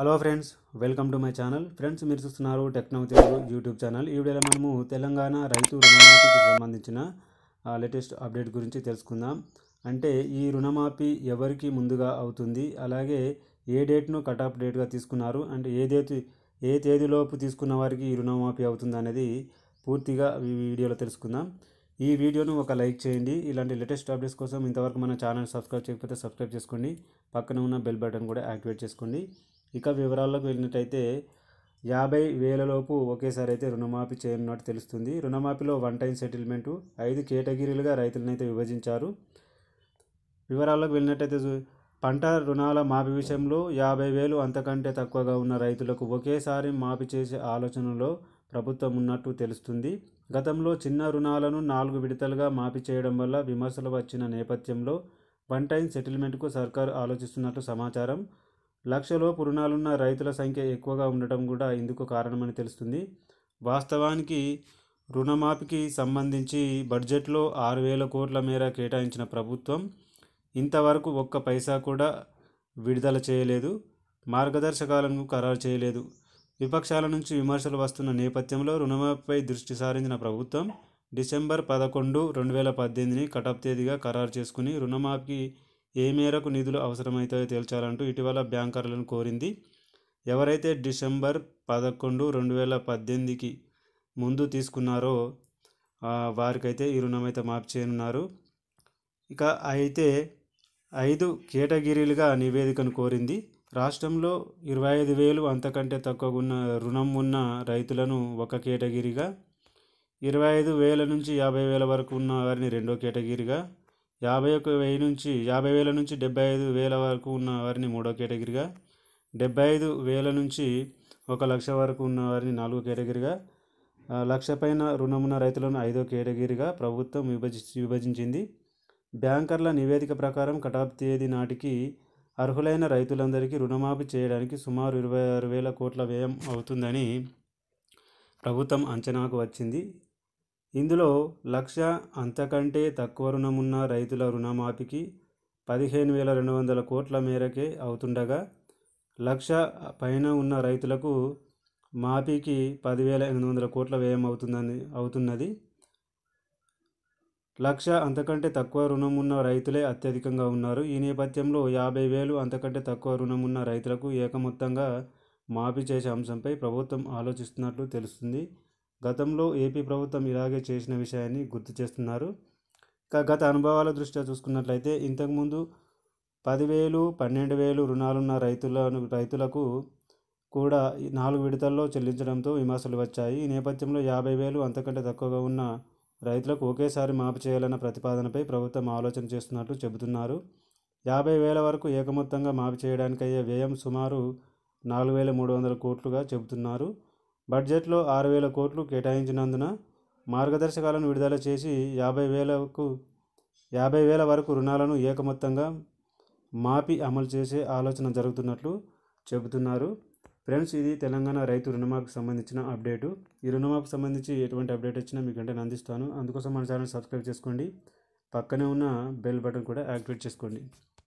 hello friends welcome to my channel friends మీరు చూస్తున్నారు techno Telugu YouTube channel ఈ వీడియోలో మనము తెలంగాణ రైతు రుణమాఫీకి సంబంధించిన లేటెస్ట్ అప్డేట్ గురించి తెలుసుకుందాం అంటే ఈ రుణమాఫీ ఎవరికి ముందుగా అవుతుంది అలాగే ఏ డేట్ను కట్ ఆఫ్ డేట్గా తీసుకున్నారు అంటే ఏ డేట్ ఏ తేదీలోపు తీసుకున్న వారికి ఈ రుణమాఫీ అవుతుంది అనేది పూర్తిగా ఈ వీడియోలో తెలుసుకుందాం ఈ వీడియోను ఒక లైక్ చేయండి ఇలాంటి లేటెస్ట్ అప్డేట్స్ కోసం ఇంతవరకు మన ఛానల్ సబ్స్క్రైబ్ చేయకపోతే సబ్స్క్రైబ్ చేసుకోండి పక్కన ఉన్న బెల్ బటన్ కూడా యాక్టివేట్ చేసుకోండి ఇక వివరాల్లోకి వెళ్ళినట్టయితే యాభై వేలలోపు ఒకేసారి అయితే రుణమాఫీ చేయనున్నట్టు తెలుస్తుంది రుణమాఫీలో వన్ టైం సెటిల్మెంటు ఐదు కేటగిరీలుగా రైతులనైతే విభజించారు వివరాల్లోకి వెళ్ళినట్టయితే పంట రుణాల మాఫీ విషయంలో యాభై వేలు అంతకంటే తక్కువగా ఉన్న రైతులకు ఒకేసారి మాఫీ చేసే ఆలోచనలో ప్రభుత్వం ఉన్నట్టు తెలుస్తుంది గతంలో చిన్న రుణాలను నాలుగు విడతలుగా మాఫీ చేయడం వల్ల విమర్శలు వచ్చిన నేపథ్యంలో వన్ టైం సెటిల్మెంట్కు సర్కారు ఆలోచిస్తున్నట్లు సమాచారం లక్షలోపు రుణాలున్న రైతుల సంఖ్య ఎక్కువగా ఉండటం కూడా ఇందుకు కారణమని తెలుస్తుంది వాస్తవానికి రుణమాఫీకి సంబంధించి బడ్జెట్లో ఆరు వేల కోట్ల మేర కేటాయించిన ప్రభుత్వం ఇంతవరకు ఒక్క పైసా కూడా విడుదల చేయలేదు మార్గదర్శకాలను ఖరారు చేయలేదు విపక్షాల నుంచి విమర్శలు వస్తున్న నేపథ్యంలో రుణమాఫీపై దృష్టి సారించిన ప్రభుత్వం డిసెంబర్ పదకొండు రెండు వేల పద్దెనిమిదిని కటప్ తేదీగా ఖరారు చేసుకుని రుణమాఫీ ఏ మేరకు నిధులు అవసరమైతే తేల్చాలంటూ ఇటీవల బ్యాంకర్లను కోరింది ఎవరైతే డిసెంబర్ పదకొండు రెండు వేల పద్దెనిమిదికి ముందు తీసుకున్నారో వారికైతే ఈ రుణం అయితే మాఫ్ చేయనున్నారు ఇక అయితే ఐదు కేటగిరీలుగా నివేదికను కోరింది రాష్ట్రంలో ఇరవై ఐదు వేలు అంతకంటే తక్కువ ఉన్న రుణం ఉన్న రైతులను ఒక కేటగిరీగా ఇరవై ఐదు వేల నుంచి యాభై వేల వరకు ఉన్న వారిని రెండో కేటగిరీగా యాభై ఒక వెయ్యి నుంచి యాభై వేల నుంచి డెబ్బై ఐదు వేల వరకు ఉన్న వారిని మూడో కేటగిరీగా డెబ్బై ఐదు వేల నుంచి ఒక లక్ష వరకు ఉన్న వారిని నాలుగో కేటగిరీగా లక్ష పైన రుణమున్న రైతులను ఐదో కేటగిరీగా ప్రభుత్వం విభజి విభజించింది బ్యాంకర్ల నివేదిక ప్రకారం కటాఫ్ తేదీ నాటికి అర్హులైన రైతులందరికీ రుణమాఫీ చేయడానికి సుమారు ఇరవై ఆరు వేల కోట్ల వ్యయం అవుతుందని ప్రభుత్వం అంచనాకు వచ్చింది ఇందులో లక్ష అంతకంటే తక్కువ రుణమున్న రైతుల రుణమాఫీకి పదిహేను వేల రెండు వందల కోట్ల మేరకే అవుతుండగా లక్ష పైన ఉన్న రైతులకు మాఫీకి పదివేల ఎనిమిది వందల కోట్ల వ్యయం అవుతుందని అవుతున్నది లక్ష అంతకంటే తక్కువ రుణం ఉన్న రైతులే అత్యధికంగా ఉన్నారు ఈ నేపథ్యంలో యాభై వేలు అంతకంటే తక్కువ రుణం ఉన్న రైతులకు ఏకమొత్తంగా మాఫీ చేసే అంశంపై ప్రభుత్వం ఆలోచిస్తున్నట్లు తెలుస్తుంది గతంలో ఏపీ ప్రభుత్వం ఇలాగే చేసిన విషయాన్ని గుర్తు చేస్తున్నారు గత అనుభవాల దృష్ట్యా చూసుకున్నట్లయితే ఇంతకుముందు పదివేలు పన్నెండు వేలు రుణాలున్న రైతులను రైతులకు కూడా నాలుగు విడతల్లో చెల్లించడంతో విమర్శలు వచ్చాయి ఈ నేపథ్యంలో యాభై వేలు అంతకంటే తక్కువగా ఉన్న రైతులకు ఒకేసారి మాపు చేయాలన్న ప్రతిపాదనపై ప్రభుత్వం ఆలోచన చేస్తున్నట్లు చెబుతున్నారు యాభై వేల వరకు ఏకమొత్తంగా మాపు చేయడానికి అయ్యే వ్యయం సుమారు నాలుగు వేల మూడు వందల కోట్లుగా చెబుతున్నారు బడ్జెట్లో ఆరు వేల కోట్లు కేటాయించినందున మార్గదర్శకాలను విడుదల చేసి యాభై వేలకు యాభై వేల వరకు రుణాలను ఏకమొత్తంగా మాపి అమలు చేసే ఆలోచన జరుగుతున్నట్లు చెబుతున్నారు ఫ్రెండ్స్ ఇది తెలంగాణ రైతు రుణమాఫీకి సంబంధించిన అప్డేటు ఈ రుణమాఫీకి సంబంధించి ఎటువంటి అప్డేట్ వచ్చినా మీకు వెంటనే అందిస్తాను అందుకోసం మన ఛానల్ సబ్స్క్రైబ్ చేసుకోండి పక్కనే ఉన్న బెల్ బటన్ కూడా యాక్టివేట్ చేసుకోండి